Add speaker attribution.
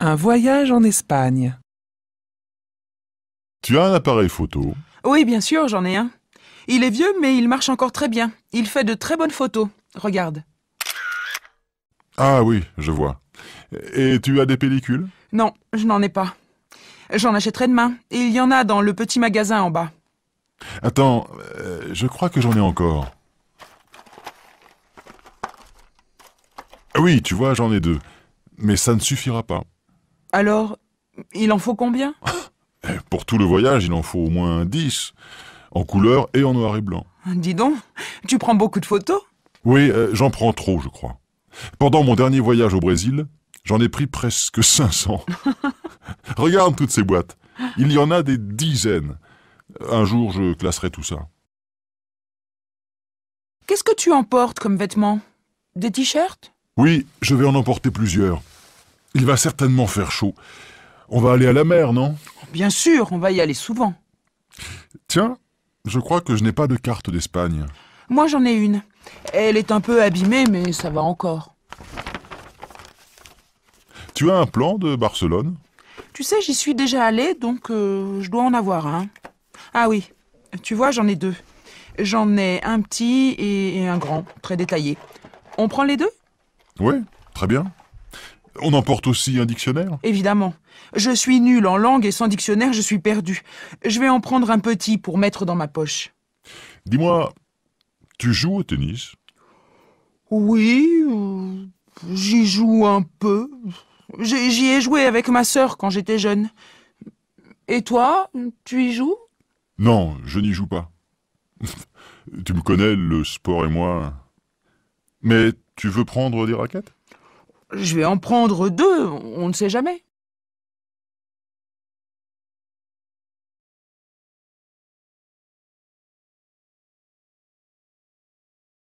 Speaker 1: Un voyage en Espagne.
Speaker 2: Tu as un appareil photo
Speaker 1: Oui, bien sûr, j'en ai un. Il est vieux, mais il marche encore très bien. Il fait de très bonnes photos. Regarde.
Speaker 2: Ah oui, je vois. Et tu as des pellicules
Speaker 1: Non, je n'en ai pas. J'en achèterai demain. il y en a dans le petit magasin en bas.
Speaker 2: Attends, euh, je crois que j'en ai encore. Ah oui, tu vois, j'en ai deux. Mais ça ne suffira pas.
Speaker 1: Alors, il en faut combien
Speaker 2: eh, Pour tout le voyage, il en faut au moins 10, en couleur et en noir et blanc.
Speaker 1: Dis donc, tu prends beaucoup de photos
Speaker 2: Oui, euh, j'en prends trop, je crois. Pendant mon dernier voyage au Brésil, j'en ai pris presque 500. Regarde toutes ces boîtes. Il y en a des dizaines. Un jour, je classerai tout ça.
Speaker 1: Qu'est-ce que tu emportes comme vêtements Des t-shirts
Speaker 2: Oui, je vais en emporter plusieurs. Il va certainement faire chaud. On va aller à la mer, non
Speaker 1: Bien sûr, on va y aller souvent.
Speaker 2: Tiens, je crois que je n'ai pas de carte d'Espagne.
Speaker 1: Moi j'en ai une. Elle est un peu abîmée, mais ça va encore.
Speaker 2: Tu as un plan de Barcelone
Speaker 1: Tu sais, j'y suis déjà allée, donc euh, je dois en avoir un. Ah oui, tu vois, j'en ai deux. J'en ai un petit et un grand, très détaillé. On prend les deux
Speaker 2: Oui, très bien. On emporte aussi un dictionnaire
Speaker 1: Évidemment. Je suis nul en langue et sans dictionnaire, je suis perdu. Je vais en prendre un petit pour mettre dans ma poche. Dis-moi,
Speaker 2: tu joues au tennis
Speaker 1: Oui, j'y joue un peu. J'y ai joué avec ma sœur quand j'étais jeune. Et toi, tu y joues
Speaker 2: Non, je n'y joue pas. tu me connais, le sport et moi. Mais tu veux prendre des raquettes
Speaker 1: je vais en prendre deux, on ne sait jamais.